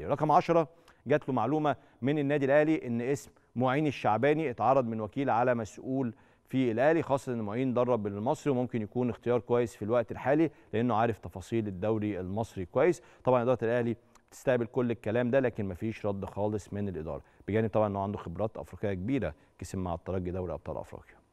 رقم 10 جات له معلومه من النادي الاهلي ان اسم معين الشعباني اتعرض من وكيل على مسؤول في الاهلي خاصه ان معين درب بالمصري وممكن يكون اختيار كويس في الوقت الحالي لانه عارف تفاصيل الدوري المصري كويس طبعا اداره الاهلي بتستقبل كل الكلام ده لكن مفيش رد خالص من الاداره بجانب طبعا انه عنده خبرات افريقيه كبيره كسب مع الترجي دوري ابطال افريقيا